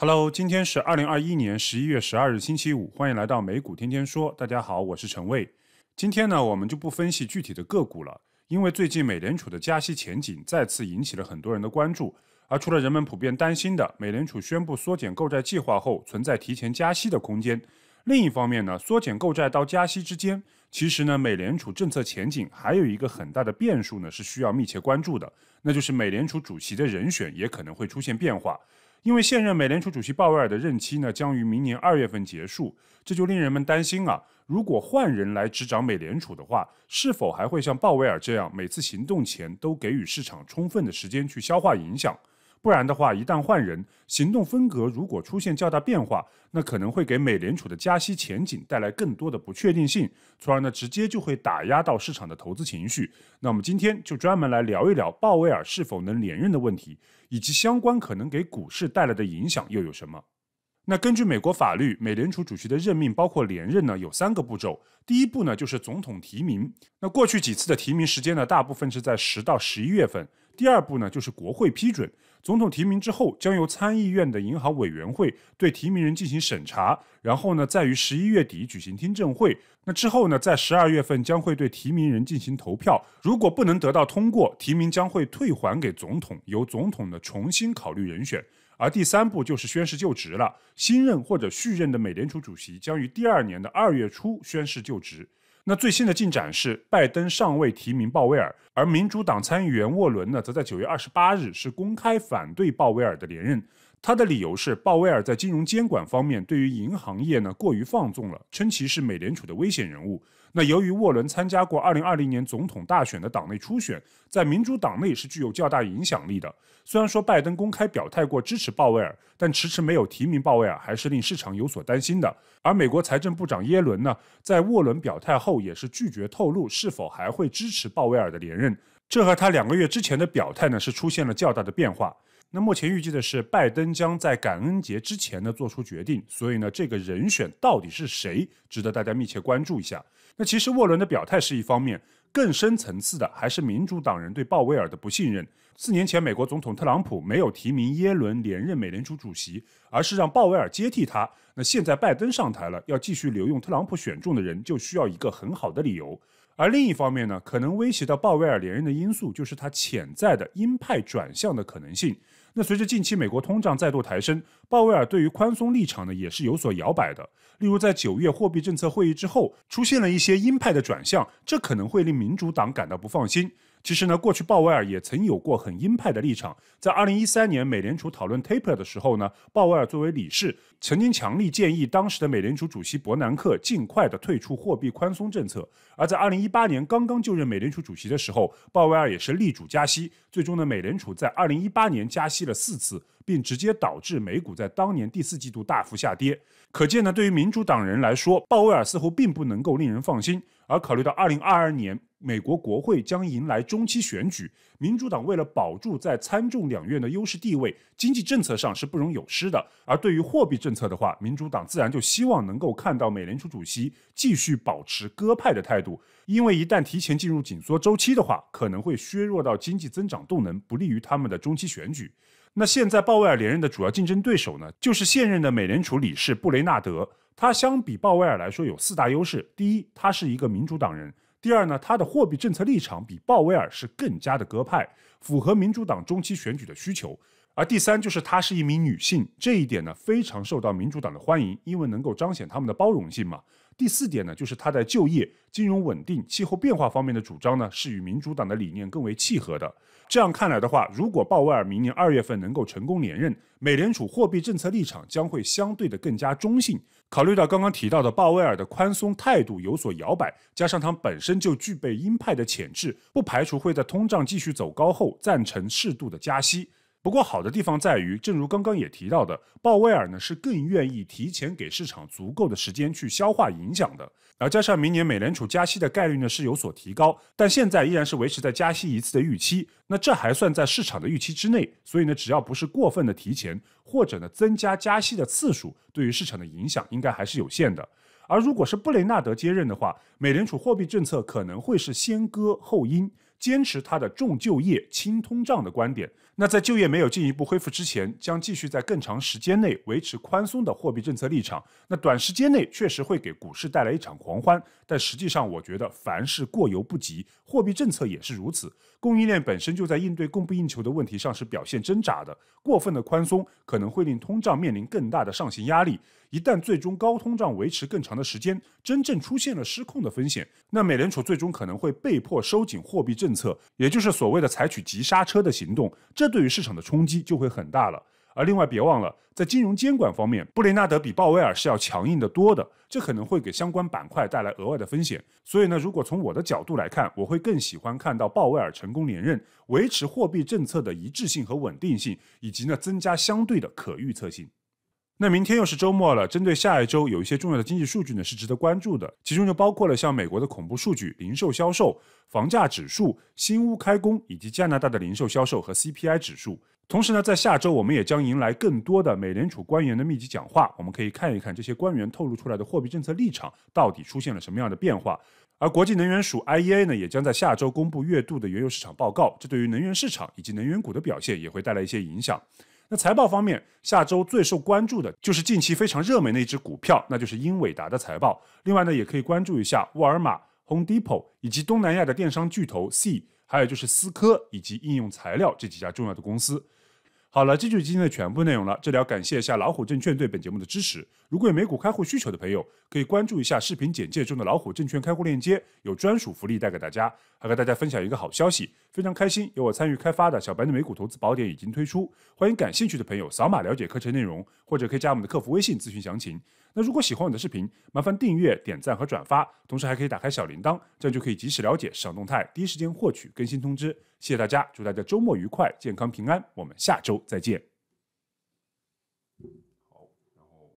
Hello，今天是二零二一年十一月十二日星期五，欢迎来到美股天天说。大家好，我是陈卫。今天呢，我们就不分析具体的个股了，因为最近美联储的加息前景再次引起了很多人的关注。而除了人们普遍担心的美联储宣布缩减购债计划后存在提前加息的空间，另一方面呢，缩减购债到加息之间，其实呢，美联储政策前景还有一个很大的变数呢，是需要密切关注的，那就是美联储主席的人选也可能会出现变化。因为现任美联储主席鲍威尔的任期呢将于明年二月份结束，这就令人们担心啊，如果换人来执掌美联储的话，是否还会像鲍威尔这样每次行动前都给予市场充分的时间去消化影响？不然的话，一旦换人，行动风格如果出现较大变化，那可能会给美联储的加息前景带来更多的不确定性，从而呢直接就会打压到市场的投资情绪。那我们今天就专门来聊一聊鲍威尔是否能连任的问题，以及相关可能给股市带来的影响又有什么。那根据美国法律，美联储主席的任命包括连任呢，有三个步骤。第一步呢就是总统提名。那过去几次的提名时间呢，大部分是在十到十一月份。第二步呢就是国会批准。总统提名之后，将由参议院的银行委员会对提名人进行审查，然后呢在于十一月底举行听证会。那之后呢，在十二月份将会对提名人进行投票。如果不能得到通过，提名将会退还给总统，由总统呢重新考虑人选。而第三步就是宣誓就职了。新任或者续任的美联储主席将于第二年的二月初宣誓就职。那最新的进展是，拜登尚未提名鲍威尔，而民主党参议员沃伦呢，则在九月二十八日是公开反对鲍威尔的连任。他的理由是，鲍威尔在金融监管方面对于银行业呢过于放纵了，称其是美联储的危险人物。那由于沃伦参加过2020年总统大选的党内初选，在民主党内是具有较大影响力的。虽然说拜登公开表态过支持鲍威尔，但迟迟没有提名鲍威尔，还是令市场有所担心的。而美国财政部长耶伦呢，在沃伦表态后也是拒绝透露是否还会支持鲍威尔的连任，这和他两个月之前的表态呢是出现了较大的变化。那目前预计的是，拜登将在感恩节之前呢做出决定，所以呢，这个人选到底是谁，值得大家密切关注一下。那其实沃伦的表态是一方面，更深层次的还是民主党人对鲍威尔的不信任。四年前，美国总统特朗普没有提名耶伦连任美联储主席，而是让鲍威尔接替他。那现在拜登上台了，要继续留用特朗普选中的人，就需要一个很好的理由。而另一方面呢，可能威胁到鲍威尔连任的因素就是他潜在的鹰派转向的可能性。那随着近期美国通胀再度抬升，鲍威尔对于宽松立场呢也是有所摇摆的。例如在九月货币政策会议之后，出现了一些鹰派的转向，这可能会令民主党感到不放心。其实呢，过去鲍威尔也曾有过很鹰派的立场。在二零一三年，美联储讨论 taper 的时候呢，鲍威尔作为理事，曾经强力建议当时的美联储主席伯南克尽快的退出货币宽松政策。而在二零一八年刚刚就任美联储主席的时候，鲍威尔也是力主加息。最终呢，美联储在二零一八年加息了四次，并直接导致美股在当年第四季度大幅下跌。可见呢，对于民主党人来说，鲍威尔似乎并不能够令人放心。而考虑到二零二二年美国国会将迎来中期选举，民主党为了保住在参众两院的优势地位，经济政策上是不容有失的。而对于货币政策的话，民主党自然就希望能够看到美联储主席继续保持鸽派的态度，因为一旦提前进入紧缩周期的话，可能会削弱到经济增长动能，不利于他们的中期选举。那现在鲍威尔连任的主要竞争对手呢，就是现任的美联储理事布雷纳德。他相比鲍威尔来说有四大优势：第一，他是一个民主党人；第二呢，他的货币政策立场比鲍威尔是更加的鸽派，符合民主党中期选举的需求；而第三就是他是一名女性，这一点呢非常受到民主党的欢迎，因为能够彰显他们的包容性嘛。第四点呢，就是他在就业、金融稳定、气候变化方面的主张呢，是与民主党的理念更为契合的。这样看来的话，如果鲍威尔明年二月份能够成功连任，美联储货币政策立场将会相对的更加中性。考虑到刚刚提到的鲍威尔的宽松态度有所摇摆，加上他本身就具备鹰派的潜质，不排除会在通胀继续走高后赞成适度的加息。不过好的地方在于，正如刚刚也提到的，鲍威尔呢是更愿意提前给市场足够的时间去消化影响的。然后加上明年美联储加息的概率呢是有所提高，但现在依然是维持在加息一次的预期。那这还算在市场的预期之内，所以呢只要不是过分的提前或者呢增加加息的次数，对于市场的影响应该还是有限的。而如果是布雷纳德接任的话，美联储货币政策可能会是先割后阴，坚持他的重就业轻通胀的观点。那在就业没有进一步恢复之前，将继续在更长时间内维持宽松的货币政策立场。那短时间内确实会给股市带来一场狂欢，但实际上我觉得凡事过犹不及，货币政策也是如此。供应链本身就在应对供不应求的问题上是表现挣扎的，过分的宽松可能会令通胀面临更大的上行压力。一旦最终高通胀维持更长的时间，真正出现了失控的风险，那美联储最终可能会被迫收紧货币政策，也就是所谓的采取急刹车的行动。这对于市场的冲击就会很大了。而另外，别忘了，在金融监管方面，布雷纳德比鲍威尔是要强硬得多的，这可能会给相关板块带来额外的风险。所以呢，如果从我的角度来看，我会更喜欢看到鲍威尔成功连任，维持货币政策的一致性和稳定性，以及呢，增加相对的可预测性。那明天又是周末了，针对下一周有一些重要的经济数据呢，是值得关注的，其中就包括了像美国的恐怖数据、零售销售、房价指数、新屋开工，以及加拿大的零售销售和 CPI 指数。同时呢，在下周我们也将迎来更多的美联储官员的密集讲话，我们可以看一看这些官员透露出来的货币政策立场到底出现了什么样的变化。而国际能源署 IEA 呢，也将在下周公布月度的原油市场报告，这对于能源市场以及能源股的表现也会带来一些影响。那财报方面，下周最受关注的就是近期非常热门的一只股票，那就是英伟达的财报。另外呢，也可以关注一下沃尔玛、Home Depot 以及东南亚的电商巨头 C，还有就是思科以及应用材料这几家重要的公司。好了，这就是今天的全部内容了。这里要感谢一下老虎证券对本节目的支持。如果有美股开户需求的朋友，可以关注一下视频简介中的老虎证券开户链接，有专属福利带给大家。还和大家分享一个好消息，非常开心，有我参与开发的小白的美股投资宝典已经推出，欢迎感兴趣的朋友扫码了解课程内容，或者可以加我们的客服微信咨询详情。那如果喜欢我的视频，麻烦订阅、点赞和转发，同时还可以打开小铃铛，这样就可以及时了解市场动态，第一时间获取更新通知。谢谢大家，祝大家周末愉快、健康平安。我们下周再见。